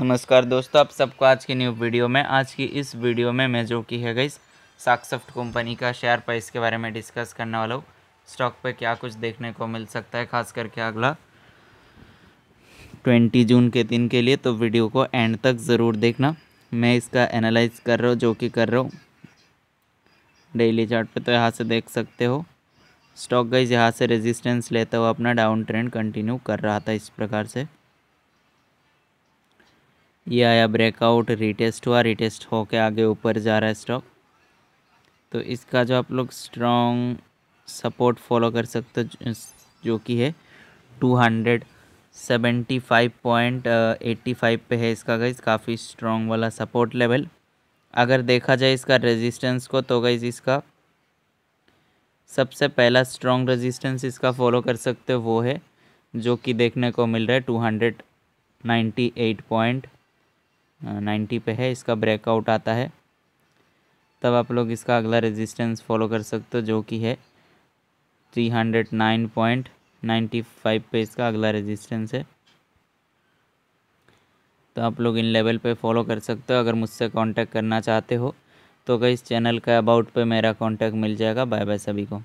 नमस्कार दोस्तों आप सबको आज की न्यू वीडियो में आज की इस वीडियो में मैं जो कि है गई साक्सफ्ट कंपनी का शेयर प्राइस के बारे में डिस्कस करने वाला हूँ स्टॉक पे क्या कुछ देखने को मिल सकता है खास करके अगला ट्वेंटी जून के दिन के लिए तो वीडियो को एंड तक ज़रूर देखना मैं इसका एनालाइज कर रहा हूँ जो कि कर रहा हूँ डेली चार्ट पे तो यहाँ से देख सकते हो स्टॉक गाइज यहाँ से रेजिस्टेंस लेता हुआ अपना डाउन ट्रेंड कंटिन्यू कर रहा था इस प्रकार से ये आया ब्रेकआउट रिटेस्ट हुआ रिटेस्ट होके आगे ऊपर जा रहा है स्टॉक तो इसका जो आप लोग स्ट्रॉन्ग सपोर्ट फॉलो कर सकते हो जो कि है two hundred seventy five point eighty five पर है इसका गई काफ़ी स्ट्रॉन्ग वाला सपोर्ट लेवल अगर देखा जाए इसका रेजिस्टेंस को तो गई इसका सबसे पहला स्ट्रॉन्ग रेजिस्टेंस इसका फॉलो कर सकते हो वो है जो कि देखने को मिल रहा है two hundred ninety eight point ninety पे है इसका ब्रेकआउट आता है तब आप लोग इसका अगला रेजिस्टेंस फॉलो कर सकते हो जो कि है three hundred nine point ninety five पे इसका अगला रेजिस्टेंस है तो आप लोग इन लेवल पे फॉलो कर सकते हो अगर मुझसे कांटेक्ट करना चाहते हो तो इस चैनल का अबाउट पे मेरा कांटेक्ट मिल जाएगा बाय बाय सभी को